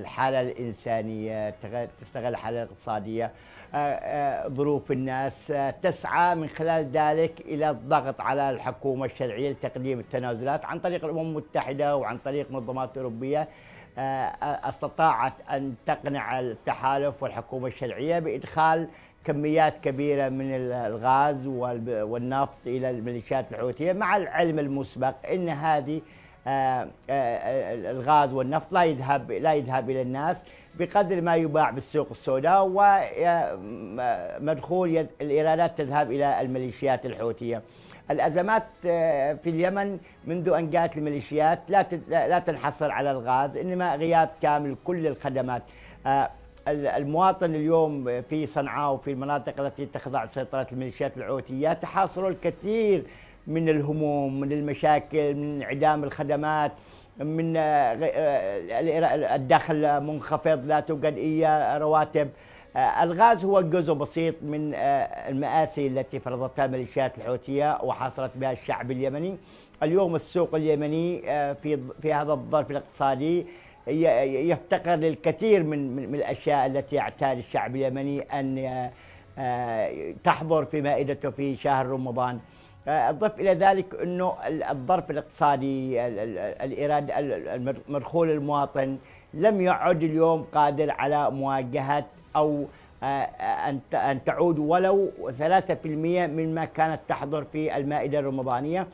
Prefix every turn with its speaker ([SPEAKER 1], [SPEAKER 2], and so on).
[SPEAKER 1] الحالة الإنسانية تستغل الحالة الاقتصادية آه، آه، ظروف الناس آه، تسعى من خلال ذلك إلى الضغط على الحكومة الشرعية لتقديم التنازلات عن طريق الأمم المتحدة وعن طريق منظمات أوروبية استطاعت أن تقنع التحالف والحكومة الشرعية بإدخال كميات كبيرة من الغاز والنفط إلى الميليشيات الحوثية مع العلم المسبق أن هذه آه، آه، آه، الغاز والنفط لا يذهب لا يذهب الى الناس بقدر ما يباع بالسوق السوداء ومدخول الايرادات تذهب الى الميليشيات الحوثيه. الازمات في اليمن منذ ان جاءت الميليشيات لا لا تنحصر على الغاز انما غياب كامل كل الخدمات. المواطن اليوم في صنعاء وفي المناطق التي تخضع سيطره الميليشيات الحوثيه تحاصروا الكثير من الهموم من المشاكل من انعدام الخدمات من آه، آه، الدخل منخفض لا توجد اي رواتب آه، الغاز هو جزء بسيط من المآسي التي فرضتها الميليشيات الحوثية وحاصرت بها الشعب اليمني اليوم السوق اليمني في في هذا الظرف الاقتصادي يفتقر للكثير من من الاشياء التي يعتاد الشعب اليمني ان تحضر في مائدته في شهر رمضان اضف الى ذلك انه الظرف الاقتصادي الايراد مدخول المواطن لم يعد اليوم قادر على مواجهه او آه، آه، ان تعود ولو 3% مما كانت تحضر في المائده الرمضانيه